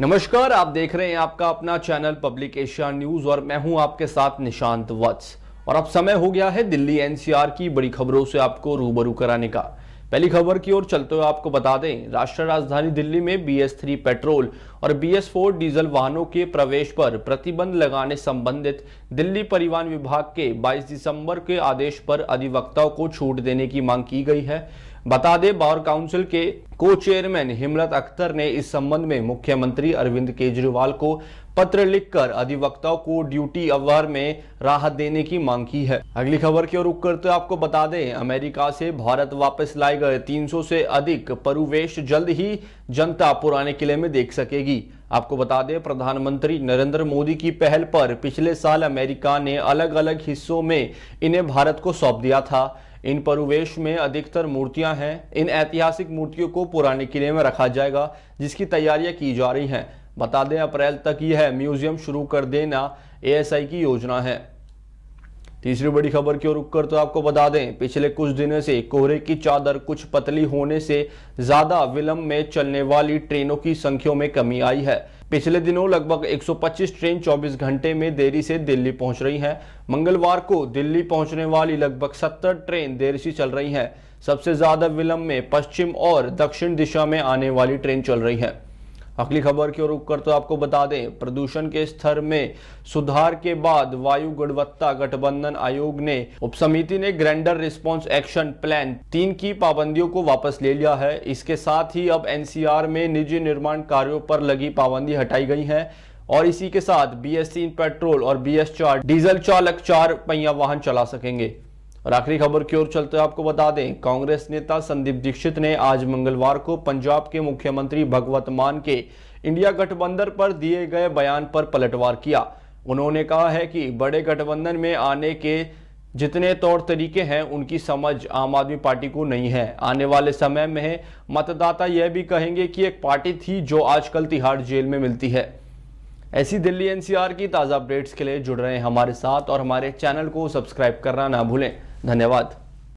नमस्कार आप देख रहे हैं आपका अपना चैनल पब्लिक एशिया न्यूज और मैं हूं आपके साथ निशांत वत्स और अब समय हो गया है दिल्ली एनसीआर की बड़ी खबरों से आपको रूबरू कराने का पहली खबर की ओर चलते हुए आपको बता दें राष्ट्रीय राजधानी दिल्ली में एस थ्री पेट्रोल और एस फोर डीजल वाहनों के प्रवेश पर प्रतिबंध लगाने संबंधित दिल्ली परिवहन विभाग के 22 दिसंबर के आदेश पर अधिवक्ताओं को छूट देने की मांग की गई है बता दें बार काउंसिल के को चेयरमैन हिमरत अख्तर ने इस संबंध में मुख्यमंत्री अरविंद केजरीवाल को पत्र लिखकर अधिवक्ताओं को ड्यूटी अवर में राहत देने की मांग की है अगली खबर की ओर रुक करते आपको बता दें अमेरिका से भारत वापस लाए गए 300 से अधिक परुवेश जल्द ही जनता पुराने किले में देख सकेगी आपको बता दें प्रधानमंत्री नरेंद्र मोदी की पहल पर पिछले साल अमेरिका ने अलग अलग हिस्सों में इन्हें भारत को सौंप दिया था इन परिवेश में अधिकतर मूर्तियां हैं इन ऐतिहासिक मूर्तियों को पुराने किले में रखा जाएगा जिसकी तैयारियां की जा रही हैं बता दें अप्रैल तक यह म्यूजियम शुरू कर देना एएसआई की योजना है तीसरी बड़ी खबर की ओर रुक तो आपको बता दें पिछले कुछ दिनों से कोहरे की चादर कुछ पतली होने से ज्यादा विलंब में चलने वाली ट्रेनों की संख्या में कमी आई है पिछले दिनों लगभग 125 ट्रेन 24 घंटे में देरी से दिल्ली पहुंच रही हैं मंगलवार को दिल्ली पहुंचने वाली लगभग 70 ट्रेन देरी से चल रही हैं सबसे ज़्यादा विलंब में पश्चिम और दक्षिण दिशा में आने वाली ट्रेन चल रही है अगली खबर की ओर रुक कर तो आपको बता दें प्रदूषण के स्तर में सुधार के बाद वायु गुणवत्ता गठबंधन आयोग ने उपसमिति ने ग्रैंडर रिस्पांस एक्शन प्लान तीन की पाबंदियों को वापस ले लिया है इसके साथ ही अब एनसीआर में निजी निर्माण कार्यों पर लगी पाबंदी हटाई गई है और इसी के साथ बी एस इन पेट्रोल और बी एस चार डीजल चालक चार पहिया वाहन चला सकेंगे और आखिरी खबर की ओर चलते आपको बता दें कांग्रेस नेता संदीप दीक्षित ने आज मंगलवार को पंजाब के मुख्यमंत्री भगवत मान के इंडिया गठबंधन पर दिए गए बयान पर पलटवार किया उन्होंने कहा है कि बड़े गठबंधन में आने के जितने तौर तरीके हैं उनकी समझ आम आदमी पार्टी को नहीं है आने वाले समय में मतदाता यह भी कहेंगे कि एक पार्टी थी जो आजकल तिहाड़ जेल में मिलती है ऐसी दिल्ली एनसीआर की ताज़ा अपडेट्स के लिए जुड़ रहे हैं हमारे साथ और हमारे चैनल को सब्सक्राइब करना ना भूलें धन्यवाद